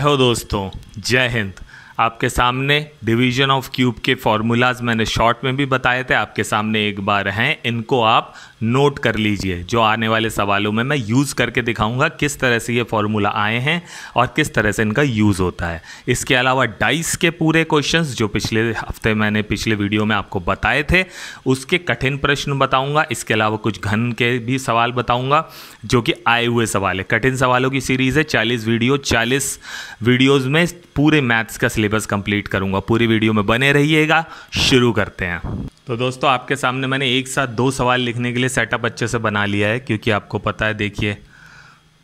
हो दोस्तों जय हिंद आपके सामने डिवीजन ऑफ क्यूब के फॉर्मूलाज मैंने शॉर्ट में भी बताए थे आपके सामने एक बार हैं इनको आप नोट कर लीजिए जो आने वाले सवालों में मैं यूज़ करके दिखाऊंगा किस तरह से ये फॉर्मूला आए हैं और किस तरह से इनका यूज़ होता है इसके अलावा डाइस के पूरे क्वेश्चंस जो पिछले हफ्ते मैंने पिछले वीडियो में आपको बताए थे उसके कठिन प्रश्न बताऊँगा इसके अलावा कुछ घन के भी सवाल बताऊँगा जो कि आए हुए सवाल है कठिन सवालों की सीरीज़ है चालीस वीडियो चालीस वीडियोज़ में पूरे मैथ्स का सिलेबस कंप्लीट करूँगा पूरी वीडियो में बने रहिएगा शुरू करते हैं तो दोस्तों आपके सामने मैंने एक साथ दो सवाल लिखने के लिए सेटअप अच्छे से बना लिया है क्योंकि आपको पता है देखिए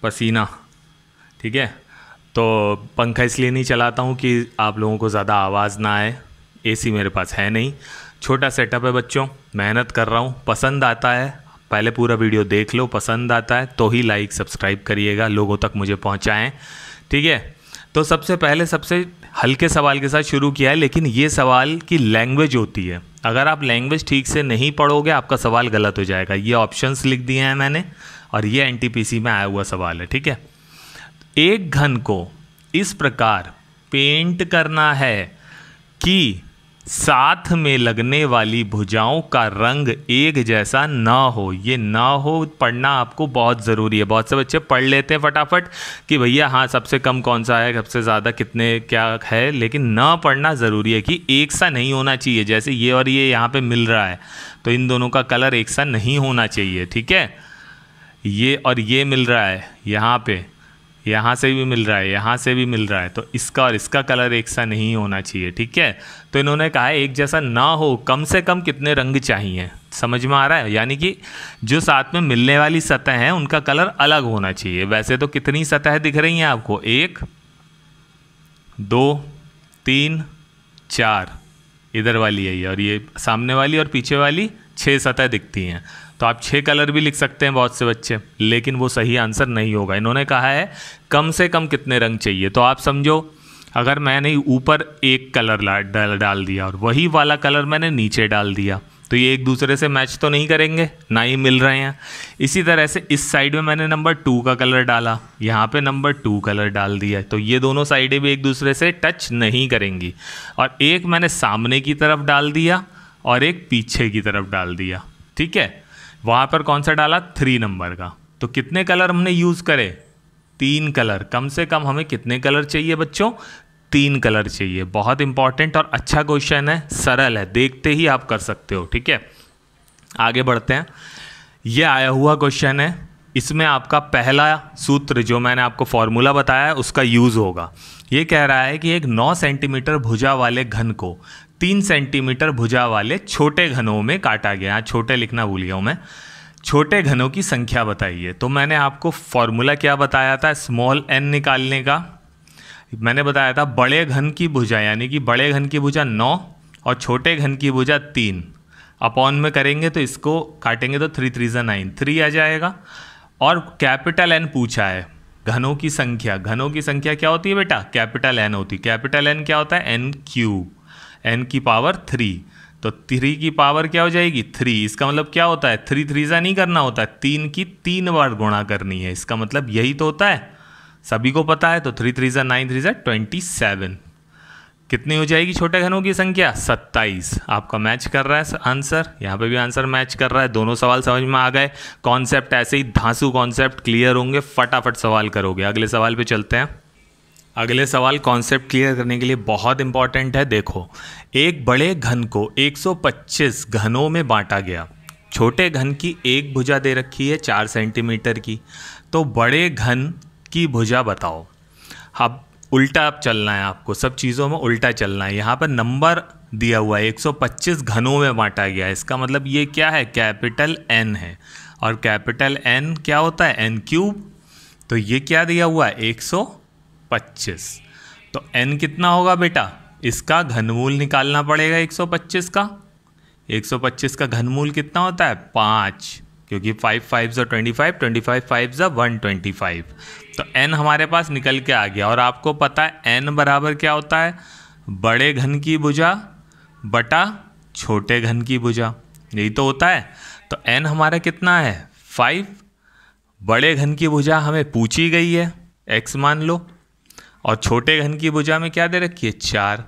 पसीना ठीक है तो पंखा इसलिए नहीं चलाता हूँ कि आप लोगों को ज़्यादा आवाज़ ना आए एसी मेरे पास है नहीं छोटा सेटअप है बच्चों मेहनत कर रहा हूँ पसंद आता है पहले पूरा वीडियो देख लो पसंद आता है तो ही लाइक सब्सक्राइब करिएगा लोगों तक मुझे पहुँचाएँ ठीक है तो सबसे पहले सबसे हल्के सवाल के साथ शुरू किया है लेकिन ये सवाल की लैंग्वेज होती है अगर आप लैंग्वेज ठीक से नहीं पढ़ोगे आपका सवाल गलत हो जाएगा ये ऑप्शंस लिख दिए हैं मैंने और ये एन में आया हुआ सवाल है ठीक है एक घन को इस प्रकार पेंट करना है कि साथ में लगने वाली भुजाओं का रंग एक जैसा ना हो ये ना हो पढ़ना आपको बहुत ज़रूरी है बहुत से बच्चे पढ़ लेते हैं फटाफट कि भैया हाँ सबसे कम कौन सा है सबसे ज़्यादा कितने क्या है लेकिन ना पढ़ना ज़रूरी है कि एक सा नहीं होना चाहिए जैसे ये और ये यहाँ पे मिल रहा है तो इन दोनों का कलर एक सा नहीं होना चाहिए ठीक है ये और ये मिल रहा है यहाँ पर यहाँ से भी मिल रहा है यहाँ से भी मिल रहा है तो इसका और इसका कलर एक सा नहीं होना चाहिए ठीक है तो इन्होंने कहा एक जैसा ना हो कम से कम कितने रंग चाहिए समझ में आ रहा है यानी कि जो साथ में मिलने वाली सतह हैं उनका कलर अलग होना चाहिए वैसे तो कितनी सतह दिख रही हैं आपको एक दो तीन चार इधर वाली है ये और ये सामने वाली और पीछे वाली छः सतह दिखती हैं तो आप छः कलर भी लिख सकते हैं बहुत से बच्चे लेकिन वो सही आंसर नहीं होगा इन्होंने कहा है कम से कम कितने रंग चाहिए तो आप समझो अगर मैंने ऊपर एक कलर डाल डाल दिया और वही वाला कलर मैंने नीचे डाल दिया तो ये एक दूसरे से मैच तो नहीं करेंगे ना ही मिल रहे हैं इसी तरह से इस साइड में मैंने नंबर टू का कलर डाला यहाँ पे नंबर टू कलर डाल दिया तो ये दोनों साइडें भी एक दूसरे से टच नहीं करेंगी और एक मैंने सामने की तरफ डाल दिया और एक पीछे की तरफ डाल दिया ठीक है वहाँ पर कौन सा डाला थ्री नंबर का तो कितने कलर हमने यूज़ करे तीन कलर कम से कम हमें कितने कलर चाहिए बच्चों तीन कलर चाहिए बहुत इंपॉर्टेंट और अच्छा क्वेश्चन है सरल है देखते ही आप कर सकते हो ठीक है आगे बढ़ते हैं यह आया हुआ क्वेश्चन है इसमें आपका पहला सूत्र जो मैंने आपको फॉर्मूला बताया है उसका यूज़ होगा ये कह रहा है कि एक 9 सेंटीमीटर भुजा वाले घन को तीन सेंटीमीटर भुजा वाले छोटे घनों में काटा गया छोटे लिखना भूल गया हूँ मैं छोटे घनों की संख्या बताइए तो मैंने आपको फॉर्मूला क्या बताया था स्मॉल एन निकालने का मैंने बताया था बड़े घन की भुजा यानी कि बड़े घन की भुजा नौ और छोटे घन की भुजा तीन अपॉन में करेंगे तो इसको काटेंगे तो थ्री थ्री जन नाइन थ्री आ जाएगा और कैपिटल एन पूछा है घनों की संख्या घनों की संख्या क्या होती है बेटा कैपिटल एन होती है कैपिटल एन क्या होता है एन क्यूब एन की पावर थ्री तो थ्री की पावर क्या हो जाएगी थ्री इसका मतलब क्या होता है थ्री थ्री सा नहीं करना होता है तीन की तीन बार गुणा करनी है इसका मतलब यही तो होता है सभी को पता है तो थ्री थ्री सा नाइन थ्री सा ट्वेंटी सेवन कितनी हो जाएगी छोटे घनों की संख्या सत्ताईस आपका मैच कर रहा है आंसर यहाँ पे भी आंसर मैच कर रहा है दोनों सवाल समझ में आ गए कॉन्सेप्ट ऐसे ही धांसू कॉन्सेप्ट क्लियर होंगे फटाफट सवाल करोगे अगले सवाल पे चलते हैं अगले सवाल कॉन्सेप्ट क्लियर करने के लिए बहुत इंपॉर्टेंट है देखो एक बड़े घन को 125 घनों में बांटा गया छोटे घन की एक भुजा दे रखी है चार सेंटीमीटर की तो बड़े घन की भुजा बताओ अब उल्टा अब चलना है आपको सब चीज़ों में उल्टा चलना है यहाँ पर नंबर दिया हुआ है 125 घनों में बांटा गया इसका मतलब ये क्या है कैपिटल एन है और कैपिटल एन क्या होता है एन क्यूब तो ये क्या दिया हुआ है सौ पच्चीस तो एन कितना होगा बेटा इसका घनमूल निकालना पड़ेगा एक सौ पच्चीस का एक सौ पच्चीस का घनमूल कितना होता है पाँच क्योंकि फाइव फाइव ज़ा twenty five twenty five five ज़ा वन ट्वेंटी फाइव तो एन हमारे पास निकल के आ गया और आपको पता है एन बराबर क्या होता है बड़े घन की भुजा बटा छोटे घन की भुजा यही तो होता है तो एन हमारा कितना है फाइव बड़े घन की भुजा हमें पूछी गई है एक्स मान लो और छोटे घन की भुजा में क्या दे रखी है चार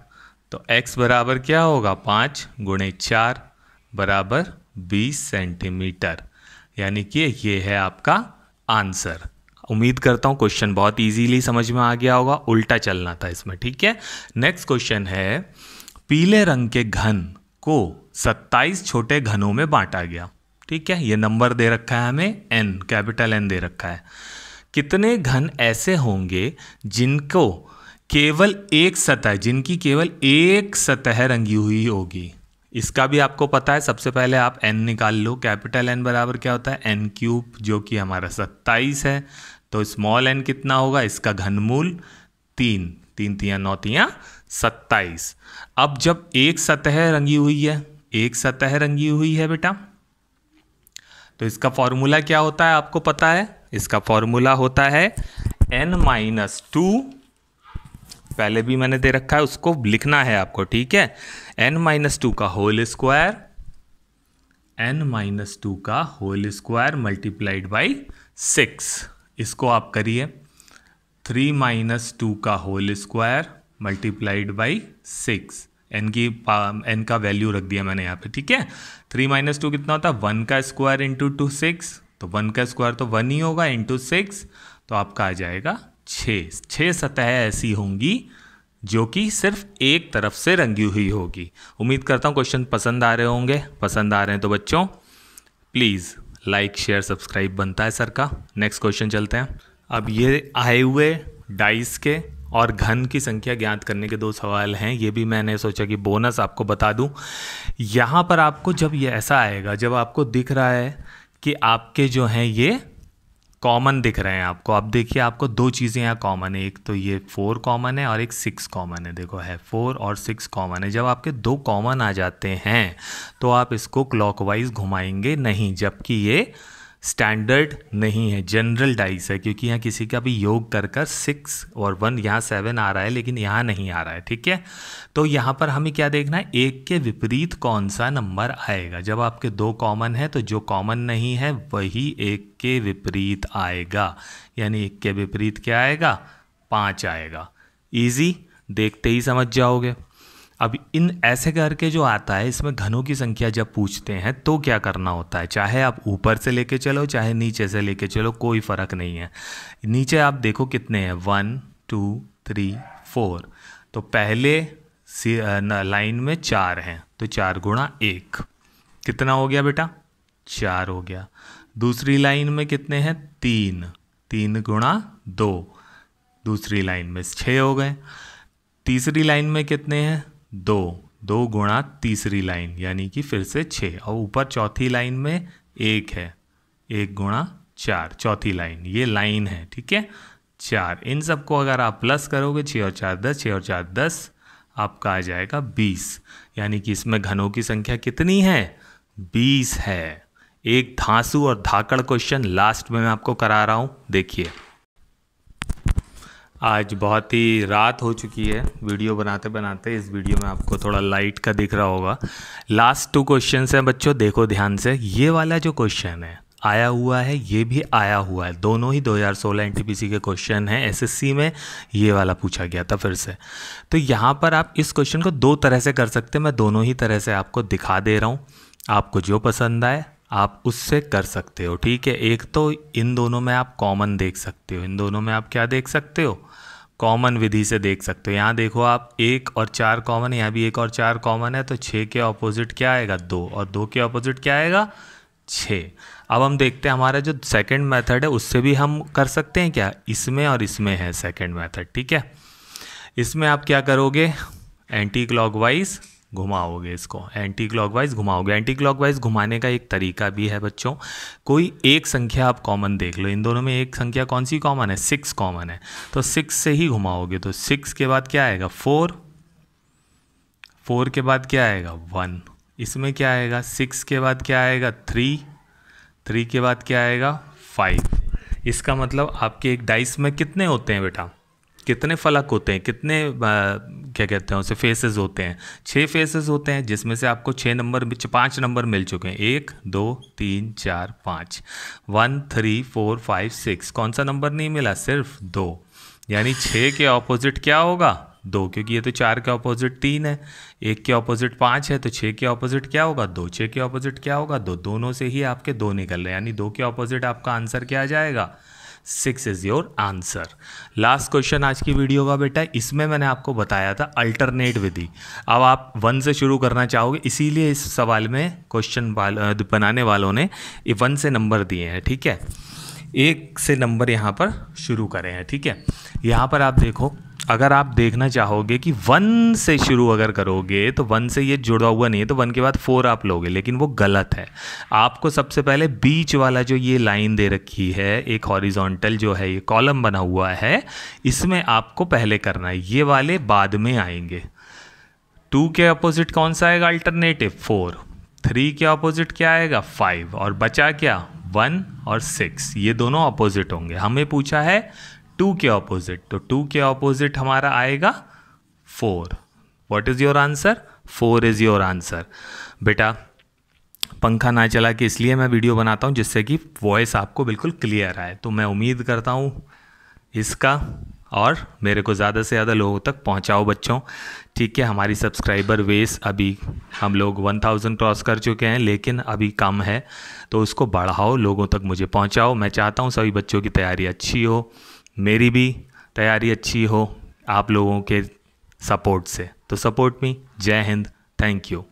तो x बराबर क्या होगा पाँच गुणे चार बराबर बीस सेंटीमीटर यानी कि ये है आपका आंसर उम्मीद करता हूँ क्वेश्चन बहुत इजीली समझ में आ गया होगा उल्टा चलना था इसमें ठीक है नेक्स्ट क्वेश्चन है पीले रंग के घन को 27 छोटे घनों में बांटा गया ठीक है ये नंबर दे रखा है हमें एन कैपिटल एन दे रखा है कितने घन ऐसे होंगे जिनको केवल एक सतह जिनकी केवल एक सतह रंगी हुई होगी इसका भी आपको पता है सबसे पहले आप n निकाल लो कैपिटल n बराबर क्या होता है n क्यूब जो कि हमारा सत्ताईस है तो स्मॉल n कितना होगा इसका घनमूल तीन तीन तिया नौ तिया सत्ताईस अब जब एक सतह रंगी हुई है एक सतह रंगी हुई है बेटा तो इसका फॉर्मूला क्या होता है आपको पता है इसका फॉर्मूला होता है एन माइनस टू पहले भी मैंने दे रखा है उसको लिखना है आपको ठीक है एन माइनस टू का whole square N minus two का whole square multiplied by six इसको आप करिए थ्री माइनस टू का whole square multiplied by six N की एन um, का वैल्यू रख दिया मैंने यहाँ पे ठीक है थ्री माइनस टू कितना होता है वन का स्क्वायर इंटू टू सिक्स तो वन का स्क्वायर तो वन ही होगा इंटू सिक्स तो आपका आ जाएगा छः छः सतह ऐसी होंगी जो कि सिर्फ एक तरफ से रंगी हुई होगी उम्मीद करता हूँ क्वेश्चन पसंद आ रहे होंगे पसंद आ रहे हैं तो बच्चों प्लीज़ लाइक शेयर सब्सक्राइब बनता है सर का नेक्स्ट क्वेश्चन चलते हैं अब ये आए हुए डाइस के और घन की संख्या ज्ञात करने के दो सवाल हैं ये भी मैंने सोचा कि बोनस आपको बता दूं यहाँ पर आपको जब ये ऐसा आएगा जब आपको दिख रहा है कि आपके जो हैं ये कॉमन दिख रहे हैं आपको अब देखिए आपको दो चीज़ें यहाँ कॉमन है एक तो ये फोर कॉमन है और एक सिक्स कॉमन है देखो है फोर और सिक्स कॉमन है जब आपके दो कॉमन आ जाते हैं तो आप इसको क्लॉकवाइज घुमाएंगे नहीं जबकि ये स्टैंडर्ड नहीं है जनरल डाइस है क्योंकि यहाँ किसी का भी योग कर कर सिक्स और वन यहाँ सेवन आ रहा है लेकिन यहाँ नहीं आ रहा है ठीक है तो यहाँ पर हमें क्या देखना है एक के विपरीत कौन सा नंबर आएगा जब आपके दो कॉमन है तो जो कॉमन नहीं है वही एक के विपरीत आएगा यानी एक के विपरीत क्या आएगा पाँच आएगा ईजी देखते ही समझ जाओगे अब इन ऐसे करके जो आता है इसमें घनों की संख्या जब पूछते हैं तो क्या करना होता है चाहे आप ऊपर से लेके चलो चाहे नीचे से लेके चलो कोई फ़र्क नहीं है नीचे आप देखो कितने हैं वन टू थ्री फोर तो पहले लाइन में चार हैं तो चार गुणा एक कितना हो गया बेटा चार हो गया दूसरी लाइन में कितने हैं तीन तीन गुणा दो दूसरी लाइन में छः हो गए तीसरी लाइन में कितने हैं दो दो गुणा तीसरी लाइन यानी कि फिर से छः और ऊपर चौथी लाइन में एक है एक गुणा चार चौथी लाइन ये लाइन है ठीक है चार इन सबको अगर आप प्लस करोगे छः और चार दस छः और चार दस आपका आ जाएगा बीस यानी कि इसमें घनों की संख्या कितनी है बीस है एक धांसू और धाकड़ क्वेश्चन लास्ट में मैं आपको करा रहा हूँ देखिए आज बहुत ही रात हो चुकी है वीडियो बनाते बनाते इस वीडियो में आपको थोड़ा लाइट का दिख रहा होगा लास्ट टू क्वेश्चन हैं बच्चों देखो ध्यान से ये वाला जो क्वेश्चन है आया हुआ है ये भी आया हुआ है दोनों ही 2016 एनटीपीसी के क्वेश्चन हैं एसएससी में ये वाला पूछा गया था फिर से तो यहाँ पर आप इस क्वेश्चन को दो तरह से कर सकते हैं मैं दोनों ही तरह से आपको दिखा दे रहा हूँ आपको जो पसंद आए आप उससे कर सकते हो ठीक है एक तो इन दोनों में आप कॉमन देख सकते हो इन दोनों में आप क्या देख सकते हो कॉमन विधि से देख सकते हो यहाँ देखो आप एक और चार कॉमन यहाँ भी एक और चार कॉमन है तो छः के ऑपोजिट क्या आएगा दो और दो के ऑपोजिट क्या आएगा छः अब हम देखते हैं हमारा जो सेकंड मेथड है उससे भी हम कर सकते हैं क्या इसमें और इसमें है सेकंड मेथड ठीक है इसमें आप क्या करोगे एंटी क्लॉकवाइज घुमाओगे इसको एंटी क्लॉकवाइज घुमाओगे एंटी क्लॉकवाइज घुमाने का एक तरीका भी है बच्चों कोई एक संख्या आप कॉमन देख लो इन दोनों में एक संख्या कौन सी कॉमन है सिक्स कॉमन है तो सिक्स से ही घुमाओगे तो सिक्स के बाद क्या आएगा फोर फोर के बाद क्या आएगा वन इसमें क्या आएगा सिक्स के बाद क्या आएगा थ्री थ्री के बाद क्या आएगा फाइव इसका मतलब आपके एक डाइस में कितने होते हैं बेटा कितने फलक होते हैं कितने क्या कहते हैं उसे फेसेस होते हैं छः फेसेस होते हैं जिसमें से आपको छः नंबर पाँच नंबर मिल चुके हैं एक दो तीन चार पाँच one three four five six कौन सा नंबर नहीं मिला सिर्फ दो यानी छः के ऑपोजिट क्या होगा दो क्योंकि ये तो चार के ऑपोजिट तीन है एक के ऑपोजिट पाँच है तो छः के ऑपोजिट क्या होगा दो छः के ऑपोजिट क्या होगा दो दोनों से ही आपके दो निकल रहे हैं यानी दो के ऑपोजिट आपका आंसर क्या आ जाएगा six is your answer last question आज की वीडियो का बेटा इसमें मैंने आपको बताया था अल्टरनेट विधि अब आप वन से शुरू करना चाहोगे इसीलिए इस सवाल में क्वेश्चन बनाने वालों ने वन से नंबर दिए हैं ठीक है एक से नंबर यहाँ पर शुरू करें हैं ठीक है यहाँ पर आप देखो अगर आप देखना चाहोगे कि वन से शुरू अगर करोगे तो वन से ये जुड़ा हुआ नहीं है तो वन के बाद फोर आप लोगे लेकिन वो गलत है आपको सबसे पहले बीच वाला जो ये लाइन दे रखी है एक हॉरिजॉन्टल जो है ये कॉलम बना हुआ है इसमें आपको पहले करना है ये वाले बाद में आएंगे टू के अपोजिट कौन सा आएगा अल्टरनेटिव फोर थ्री के अपोजिट क्या आएगा फाइव और बचा क्या वन और सिक्स ये दोनों अपोजिट होंगे हमें पूछा है टू के ऑपोजिट तो टू के ऑपोजिट हमारा आएगा four what is your answer four is your answer बेटा पंखा ना चला के इसलिए मैं वीडियो बनाता हूँ जिससे कि वॉइस आपको बिल्कुल क्लियर आए तो मैं उम्मीद करता हूँ इसका और मेरे को ज़्यादा से ज़्यादा लोगों तक पहुँचाओ बच्चों ठीक है हमारी सब्सक्राइबर बेस अभी हम लोग 1000 क्रॉस कर चुके हैं लेकिन अभी कम है तो उसको बढ़ाओ लोगों तक मुझे पहुँचाओ मैं चाहता हूँ सभी बच्चों की तैयारी अच्छी हो मेरी भी तैयारी अच्छी हो आप लोगों के सपोर्ट से तो सपोर्ट मी जय हिंद थैंक यू